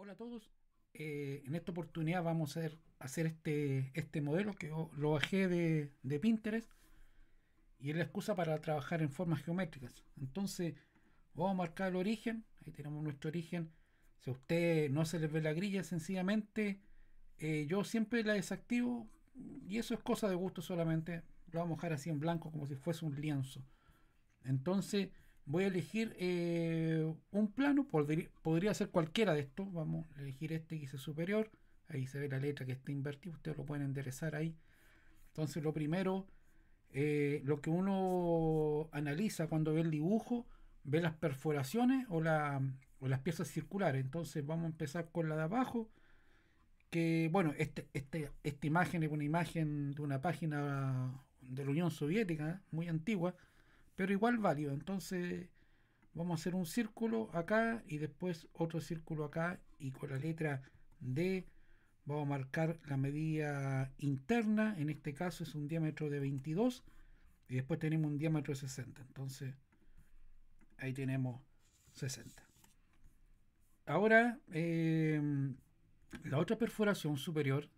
Hola a todos. Eh, en esta oportunidad vamos a hacer, este, este, modelo que lo bajé de, de, Pinterest y es la excusa para trabajar en formas geométricas. Entonces vamos a marcar el origen. Ahí tenemos nuestro origen. Si a usted no se les ve la grilla, sencillamente eh, yo siempre la desactivo y eso es cosa de gusto solamente. Lo vamos a dejar así en blanco como si fuese un lienzo. Entonces voy a elegir eh, un plano, podría, ser cualquiera de estos, vamos a elegir este que dice superior, ahí se ve la letra que está invertida, ustedes lo pueden enderezar ahí. Entonces lo primero, eh, lo que uno analiza cuando ve el dibujo, ve las perforaciones o, las piezas circulares. Entonces vamos a empezar con la de abajo, que bueno, este, este, esta imagen es una imagen de una página de la Unión Soviética, muy antigua, pero igual válido. Entonces vamos a hacer un círculo acá y después otro círculo acá y con la letra D vamos a marcar la medida interna, en este caso es un diámetro de 22 y después tenemos un diámetro de 60, entonces ahí tenemos 60. Ahora, eh, la otra perforación superior,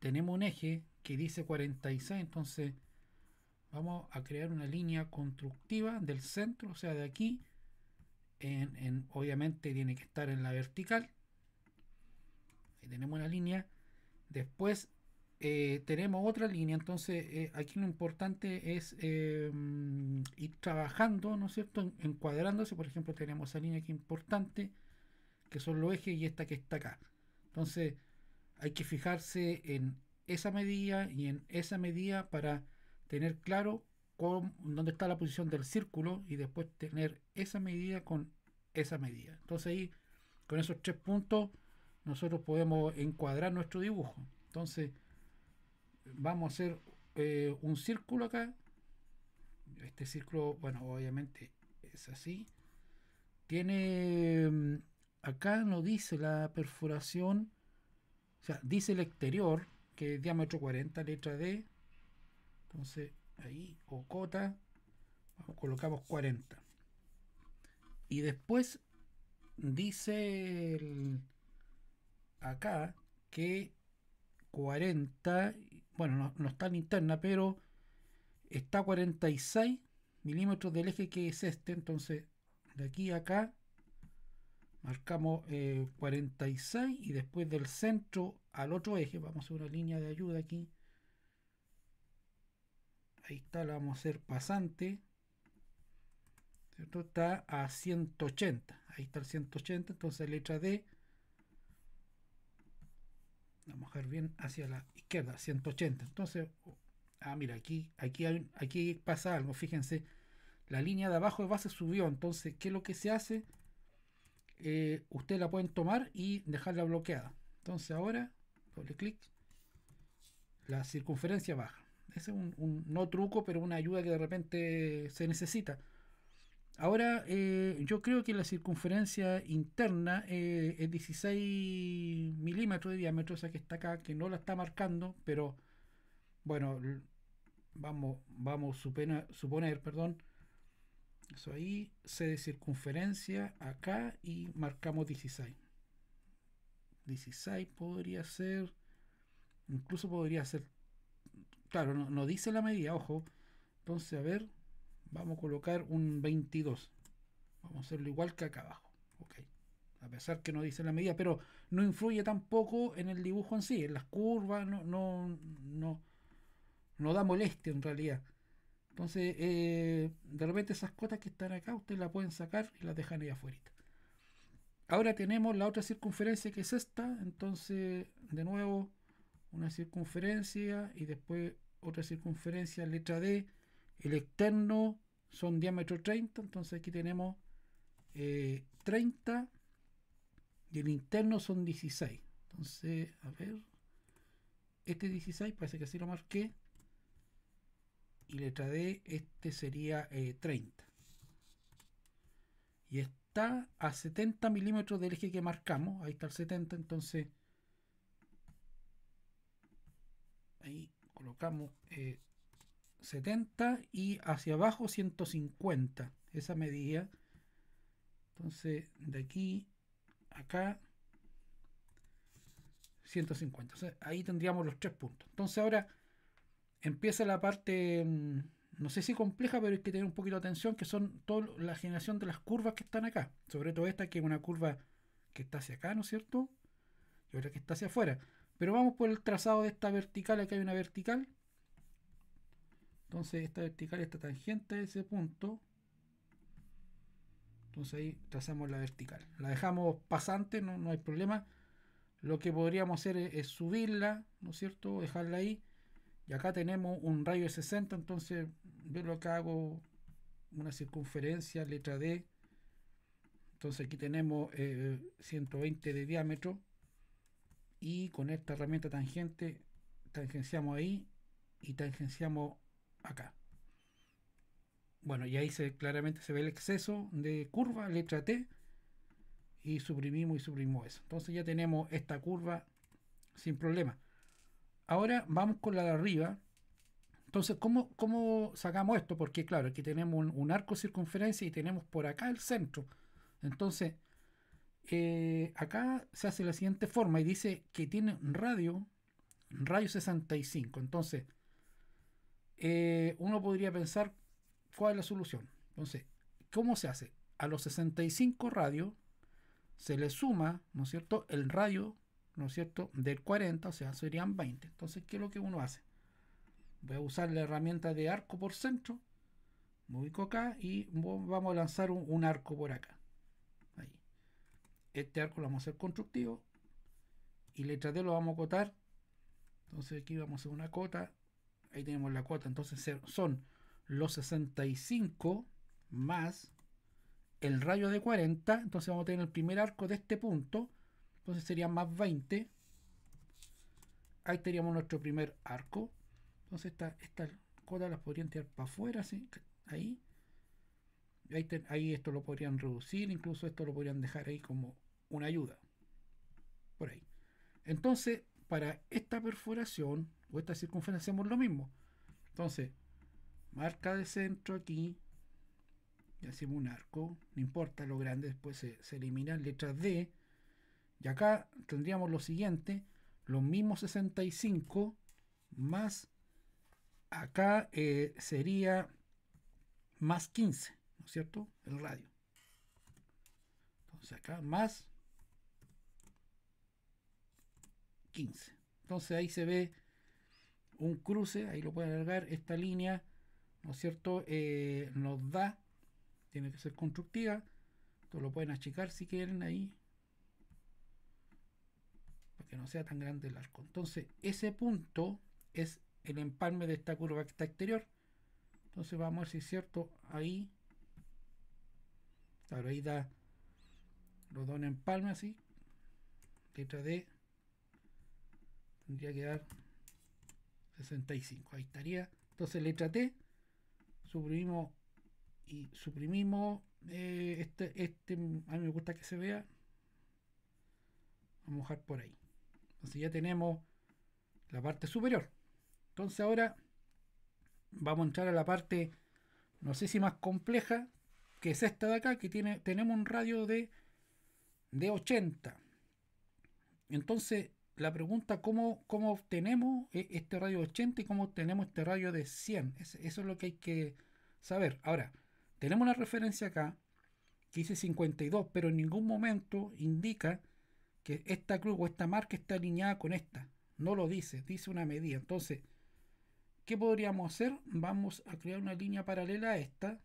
tenemos un eje que dice 46, entonces vamos a crear una línea constructiva del centro, o sea, de aquí, en, obviamente tiene que estar en la vertical. Ahí tenemos la línea. Después eh, tenemos otra línea, entonces eh, aquí lo importante es eh, ir trabajando, ¿no es cierto?, encuadrándose. Por ejemplo, tenemos esa línea que importante, que son los ejes, y esta que está acá. Entonces hay que fijarse en esa medida y en esa medida para tener claro dónde está la posición del círculo y después tener esa medida con esa medida. Entonces ahí, con esos tres puntos, nosotros podemos encuadrar nuestro dibujo. Entonces, vamos a hacer eh, un círculo acá. Este círculo, bueno, obviamente es así. Tiene, mm, acá nos dice la perforación, o sea, dice el exterior, que es diámetro 40, letra D, entonces, ahí, o cota, colocamos 40. Y después dice acá que 40, bueno, no, está en interna, pero está 46 milímetros del eje que es este, entonces de aquí acá marcamos 46 eh, y después del centro al otro eje, vamos a una línea de ayuda aquí, ahí está, la vamos a hacer pasante, Está a 180, ahí está el 180, entonces letra D, vamos a ver bien hacia la izquierda, 180, entonces, ah, mira, aquí, aquí, hay, aquí pasa algo, fíjense, la línea de abajo de base subió, entonces, ¿qué es lo que se hace? Eh, ustedes la pueden tomar y dejarla bloqueada. Entonces ahora, doble clic, la circunferencia baja. Ese es un, no truco, pero una ayuda que de repente se necesita. Ahora, eh, yo creo que la circunferencia interna eh, es 16 milímetros de diámetro, Esa que está acá, que no la está marcando, pero bueno, vamos, vamos suponer, perdón. Eso ahí C de circunferencia acá y marcamos 16. 16 podría ser, incluso podría ser Claro, no, dice la medida, ojo. Entonces, a ver, vamos a colocar un 22. Vamos a hacerlo igual que acá abajo. A pesar que no dice la medida, pero no influye tampoco en el dibujo en sí, en las curvas, no, no, no, da molestia en realidad. Entonces, eh, de repente esas cotas que están acá, ustedes las pueden sacar y las dejan ahí afuera. Ahora tenemos la otra circunferencia que es esta, entonces, de nuevo, una circunferencia y después otra circunferencia, letra D. El externo son diámetro 30, entonces aquí tenemos 30 eh, y el interno son 16. Entonces, a ver, este 16 parece que así lo marqué y letra D, este sería 30. Eh, y está a 70 milímetros del eje que marcamos, ahí está el 70, entonces ahí colocamos 70 eh, y hacia abajo 150 esa medida entonces de aquí acá 150 ahí tendríamos los tres puntos entonces ahora empieza la parte mm, no sé si compleja pero hay que tener un poquito de atención que son toda la generación de las curvas que están acá sobre todo esta que es una curva que está hacia acá no es cierto y ahora que está hacia afuera pero vamos por el trazado de esta vertical. Aquí hay una vertical. Entonces esta vertical, está tangente a ese punto. Entonces ahí trazamos la vertical. La dejamos pasante, no, hay problema. Lo que podríamos hacer es, subirla, ¿no es cierto? Dejarla ahí. Y acá tenemos un rayo de 60, entonces yo lo que hago una circunferencia, letra D. Entonces aquí tenemos 120 eh, de diámetro y con esta herramienta tangente tangenciamos ahí y tangenciamos acá. Bueno, y ahí se, claramente se ve el exceso de curva, letra T, y suprimimos y suprimimos eso. Entonces ya tenemos esta curva sin problema. Ahora vamos con la de arriba. Entonces, ¿cómo, cómo sacamos esto? Porque claro, aquí tenemos un, un arco circunferencia y tenemos por acá el centro. Entonces, eh, acá se hace la siguiente forma y dice que tiene radio, radio 65. Entonces, eh, uno podría pensar cuál es la solución. Entonces, ¿cómo se hace? A los 65 radios se le suma, ¿no es cierto?, el radio, ¿no es cierto?, del 40, o sea, serían 20. Entonces, ¿qué es lo que uno hace? Voy a usar la herramienta de arco por centro, me ubico acá y vamos a lanzar un arco por acá este arco lo vamos a hacer constructivo y letra D lo vamos a cotar entonces aquí vamos a hacer una cota ahí tenemos la cota, entonces son los 65 más el rayo de 40 entonces vamos a tener el primer arco de este punto entonces sería más 20 ahí teníamos nuestro primer arco entonces estas esta cotas las podrían tirar para afuera ¿sí? ahí ahí, ahí esto lo podrían reducir incluso esto lo podrían dejar ahí como una ayuda. Por ahí. Entonces, para esta perforación o esta circunferencia hacemos lo mismo. Entonces, marca de centro aquí. Y hacemos un arco. No importa lo grande, después se, se eliminan letras D. Y acá tendríamos lo siguiente. Los mismos 65 más acá eh, sería más 15, ¿no es cierto? El radio. Entonces acá más 15. Entonces ahí se ve un cruce, ahí lo pueden alargar, esta línea, ¿no es cierto?, eh, nos da, tiene que ser constructiva, entonces lo pueden achicar si quieren ahí, para que no sea tan grande el arco. Entonces ese punto es el empalme de esta curva que está exterior. Entonces vamos a ver si es cierto, ahí, claro, ahí da, lo da un empalme así, letra D tendría que dar 65. Ahí estaría. Entonces letra T, suprimimos y suprimimos eh, este, este, a mí me gusta que se vea. Vamos a dejar por ahí. Entonces ya tenemos la parte superior. Entonces ahora vamos a entrar a la parte, no sé si más compleja, que es esta de acá, que tiene, tenemos un radio de, de 80. Entonces la pregunta cómo, cómo obtenemos e-, este radio 80 y cómo obtenemos este radio de 100. eso es lo que hay que saber. Ahora, tenemos una referencia acá que dice 52, pero en ningún momento indica que esta cruz o esta marca está alineada con esta. No lo dice, dice una medida. Entonces, ¿qué podríamos hacer? Vamos a crear una línea paralela a esta.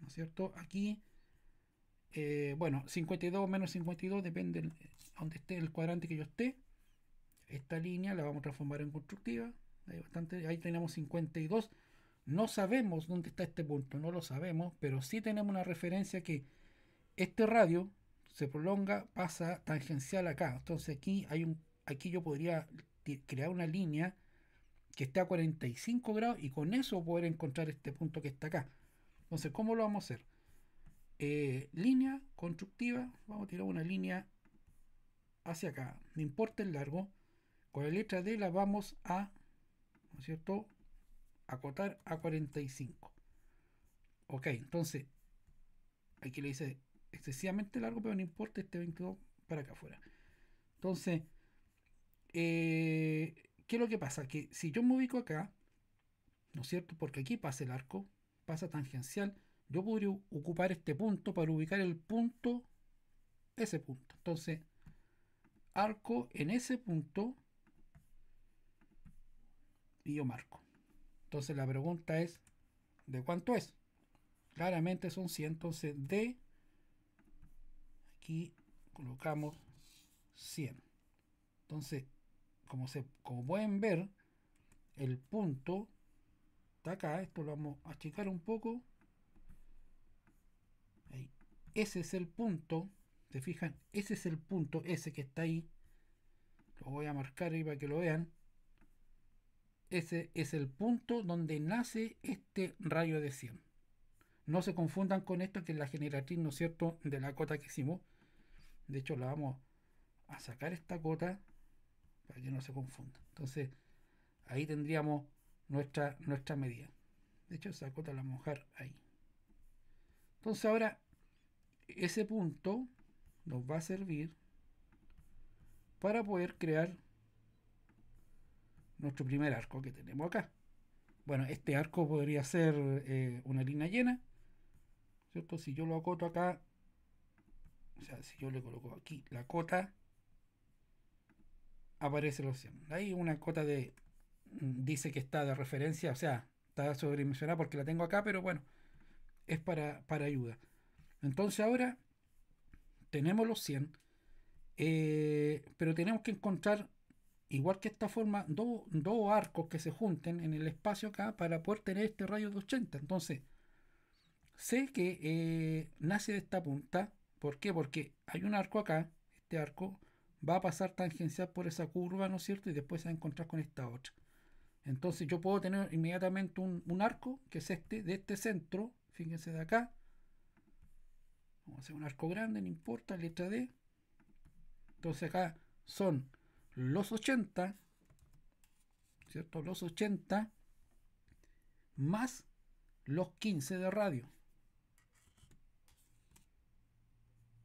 ¿No es cierto? Aquí, eh, bueno, 52 menos 52 depende de donde esté el cuadrante que yo esté. Esta línea la vamos a transformar en constructiva. bastante, ahí tenemos 52. No sabemos dónde está este punto, no lo sabemos, pero sí tenemos una referencia que este radio se prolonga, pasa tangencial acá. Entonces aquí hay un aquí yo podría crear una línea que esté a 45 grados y con eso poder encontrar este punto que está acá. Entonces, ¿cómo lo vamos a hacer? Eh, línea constructiva, vamos a tirar una línea hacia acá, no importa el largo, con la letra D la vamos a, ¿no es cierto?, acotar a 45. Ok, entonces, aquí le hice excesivamente largo, pero no importa este 22 para acá afuera. Entonces, eh, ¿qué es lo que pasa? Que si yo me ubico acá, ¿no es cierto? Porque aquí pasa el arco, pasa tangencial, yo podría ocupar este punto para ubicar el punto, ese punto. Entonces, arco en ese punto y yo marco. Entonces la pregunta es, ¿de cuánto es? Claramente son 100, entonces de, aquí colocamos 100. Entonces, como, se, como pueden ver, el punto está acá, esto lo vamos a achicar un poco. Ese es el punto, ¿se fijan? Ese es el punto, ese que está ahí. Lo voy a marcar ahí para que lo vean. Ese es el punto donde nace este rayo de 100. No se confundan con esto que es la generatriz, ¿no es cierto?, de la cota que hicimos. De hecho, la vamos a sacar esta cota para que no se confunda. Entonces, ahí tendríamos nuestra, nuestra medida. De hecho, esa cota la vamos a dejar ahí. Entonces, ahora, ese punto nos va a servir para poder crear nuestro primer arco que tenemos acá. Bueno, este arco podría ser eh, una línea llena, ¿cierto? Si yo lo acoto acá, o sea, si yo le coloco aquí la cota, aparece los 100. Ahí una cota de, mm, dice que está de referencia, o sea, está sobredimensionada porque la tengo acá, pero bueno, es para, para ayuda. Entonces ahora tenemos los 100, eh, pero tenemos que encontrar igual que esta forma, dos arcos que se junten en el espacio acá para poder tener este rayo de 80. Entonces, sé que eh, nace de esta punta. ¿Por qué? Porque hay un arco acá, este arco va a pasar tangencial por esa curva, ¿no es cierto? Y después se va a encontrar con esta otra. Entonces yo puedo tener inmediatamente un, un arco, que es este, de este centro, fíjense de acá. Vamos a hacer un arco grande, no importa, letra D. Entonces acá son los 80, ¿cierto? Los 80 más los 15 de radio.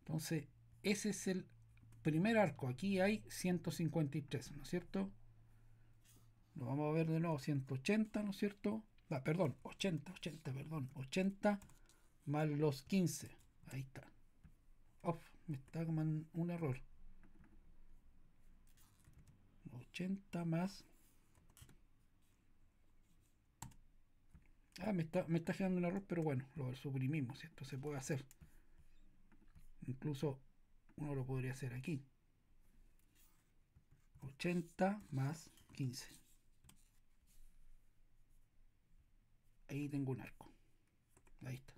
Entonces, ese es el primer arco. Aquí hay 153, ¿no es cierto? Lo vamos a ver de nuevo, 180, ¿no es cierto? Ah, perdón, 80, 80, perdón, 80 más los 15. Ahí está. Uff, me está un error. 80 más. Ah, me está, me está un error, pero bueno, lo suprimimos, esto Se puede hacer. Incluso uno lo podría hacer aquí. 80 más 15. Ahí tengo un arco. Ahí está.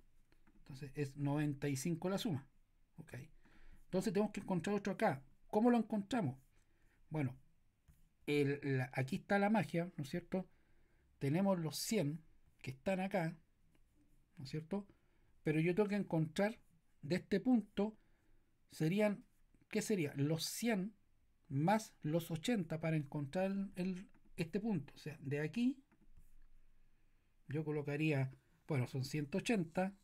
Entonces es 95 la suma. Ok. Entonces tenemos que encontrar otro acá. ¿Cómo lo encontramos? Bueno, el, aquí está la magia, ¿no es cierto? Tenemos los 100 que están acá, ¿no es cierto? Pero yo tengo que encontrar de este punto, serían, ¿qué sería? Los 100 más los 80 para encontrar el, este punto. O sea, de aquí yo colocaría, bueno, son 180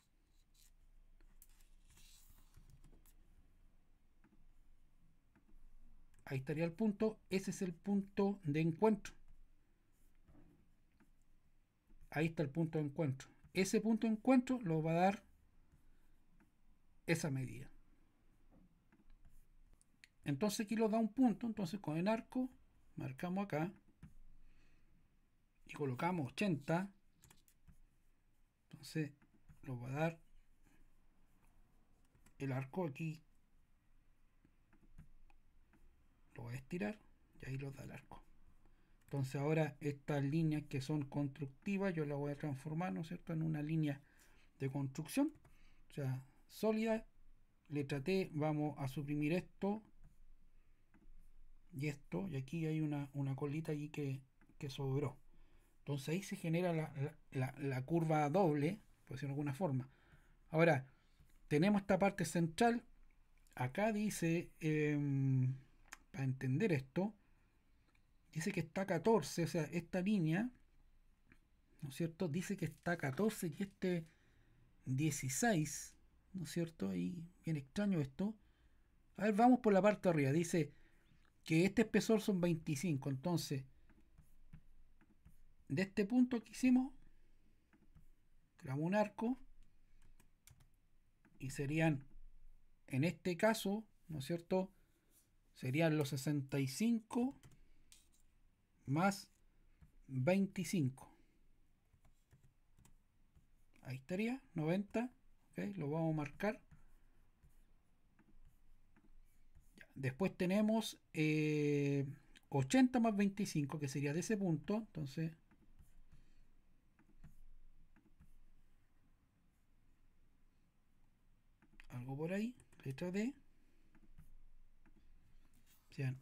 ahí estaría el punto, ese es el punto de encuentro. Ahí está el punto de encuentro. Ese punto de encuentro lo va a dar esa medida. Entonces aquí lo da un punto, entonces con el arco marcamos acá y colocamos 80. Entonces lo va a dar el arco aquí lo voy a estirar y ahí los da el arco. Entonces ahora estas líneas que son constructivas yo las voy a transformar, ¿no es cierto?, en una línea de construcción, o sea, sólida, letra T, vamos a suprimir esto y esto, y aquí hay una, colita allí que, sobró. Entonces ahí se genera la, curva doble, por decirlo de alguna forma. Ahora, tenemos esta parte central, acá dice... Em, para entender esto, dice que está 14, o sea, esta línea, ¿no es cierto? Dice que está 14 y este 16, ¿no es cierto? Y bien extraño esto. A ver, vamos por la parte de arriba. Dice que este espesor son 25, entonces, de este punto que hicimos, creamos un arco y serían, en este caso, ¿no es cierto? serían los 65 más 25. Ahí estaría, 90. Okay, lo vamos a marcar. Después tenemos 80 eh, más 25, que sería de ese punto. Entonces, algo por ahí, letra D.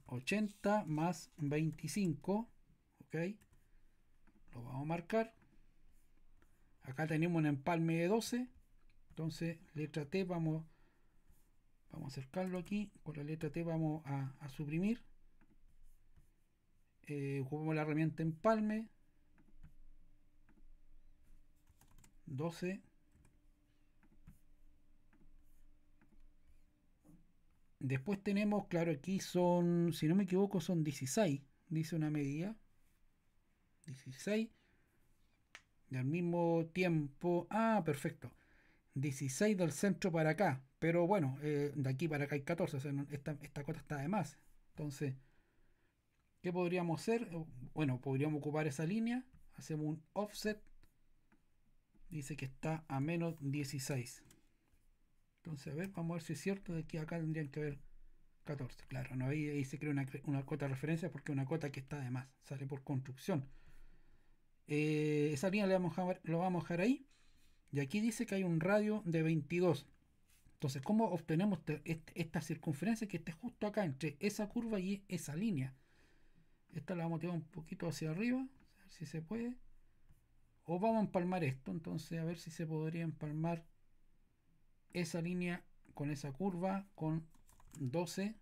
80 más 25, ok, lo vamos a marcar, acá tenemos un empalme de 12, entonces letra T vamos, vamos a acercarlo aquí, con la letra T vamos a, suprimir, eh, ocupamos la herramienta empalme, 12 Después tenemos, claro, aquí son, si no me equivoco, son 16, dice una medida. 16. Y al mismo tiempo, ah, perfecto. 16 del centro para acá. Pero bueno, eh, de aquí para acá hay 14. esta, esta está de más. Entonces, ¿qué podríamos hacer? Eh, bueno, podríamos ocupar esa línea. Hacemos un offset. Dice que está a menos 16. Entonces, a ver, vamos a ver si es cierto de que acá tendrían que haber 14. Claro, no ahí, se crea una, cuota de referencia porque una cuota que está de más, sale por construcción. Eh, esa línea la vamos a, lo vamos a dejar ahí. Y aquí dice que hay un radio de 22. Entonces, ¿cómo obtenemos este, esta circunferencia que esté justo acá entre esa curva y esa línea? Esta la vamos a tirar un poquito hacia arriba, a ver si se puede. O vamos a empalmar esto, entonces a ver si se podría empalmar esa línea con esa curva con 12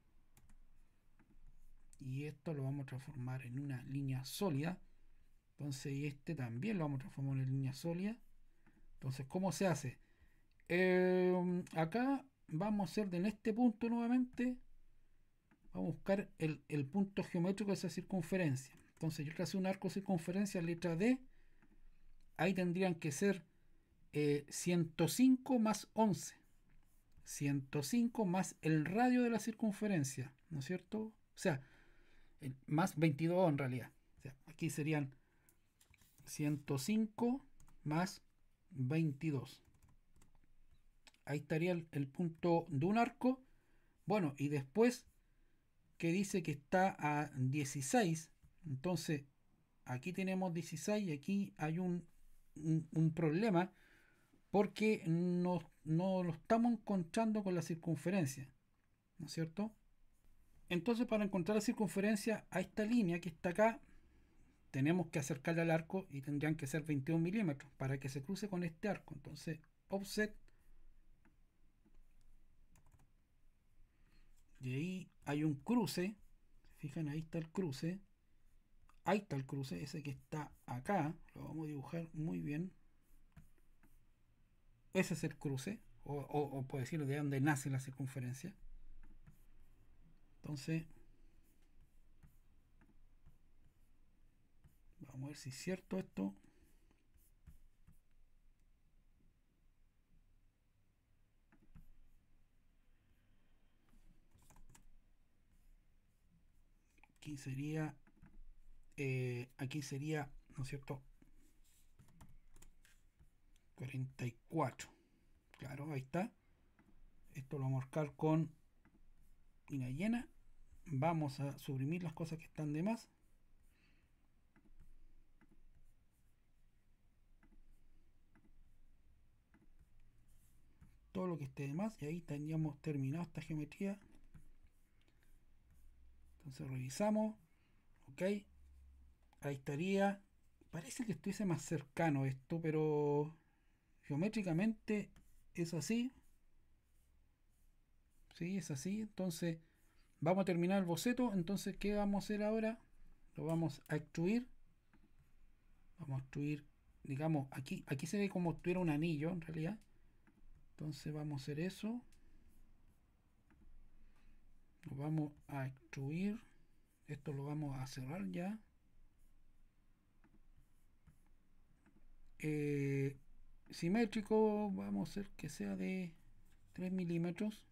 y esto lo vamos a transformar en una línea sólida entonces y este también lo vamos a transformar en línea sólida entonces cómo se hace em, acá vamos a hacer en este punto nuevamente vamos a buscar el, punto geométrico de esa circunferencia entonces yo trazo un arco circunferencia letra D ahí tendrían que ser 105 eh, más 11 105 más el radio de la circunferencia, ¿no es cierto? O sea, más 22 en realidad. aquí serían 105 más 22. Ahí estaría el, punto de un arco. Bueno, y después que dice que está a 16. Entonces, aquí tenemos 16 y aquí hay un problema porque nos, no lo estamos encontrando con la circunferencia, ¿no es cierto? Entonces para encontrar la circunferencia a esta línea que está acá, tenemos que acercarla al arco y tendrían que ser 21 milímetros para que se cruce con este arco. Entonces offset y ahí hay un cruce, fijan ahí está el cruce, ahí está el cruce, ese que está acá, lo vamos a dibujar muy bien. Ese es el cruce, o, o, decirlo de donde nace la circunferencia. Entonces, vamos a ver si es cierto esto. Aquí sería, eh, aquí sería, ¿no es cierto? 44. Claro, ahí está. Esto lo vamos a marcar con una llena. Vamos a suprimir las cosas que están de más. Todo lo que esté de más. Y ahí tendríamos terminado esta geometría. Entonces revisamos. Ok. Ahí estaría. Parece que estuviese más cercano esto, pero geométricamente es así. Sí, es así. Entonces vamos a terminar el boceto. Entonces, ¿qué vamos a hacer ahora? Lo vamos a extruir. Vamos a extruir, digamos, aquí, aquí se ve como tuviera un anillo en realidad. Entonces vamos a hacer eso. Lo vamos a extruir. Esto lo vamos a cerrar ya. Eh, simétrico vamos a hacer que sea de 3 milímetros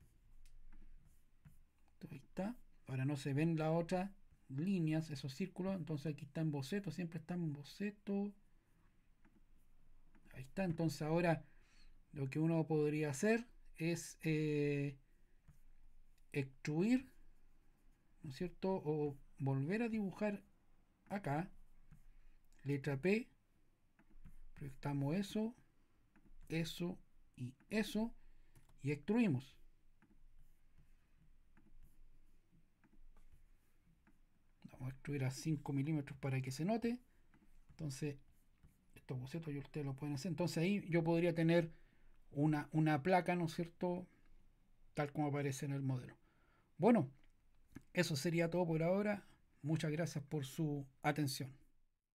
ahí está ahora no se ven las otras líneas esos círculos entonces aquí está en boceto siempre está en boceto ahí está entonces ahora lo que uno podría hacer es eh, extruir ¿no es cierto? o volver a dibujar acá letra P proyectamos eso eso y eso y extruimos. Vamos a extruir a 5 milímetros para que se note. Entonces, estos bocetos yo ustedes lo pueden hacer. Entonces ahí yo podría tener una placa, ¿no es cierto? Tal como aparece en el modelo. Bueno, eso sería todo por ahora. Muchas gracias por su atención.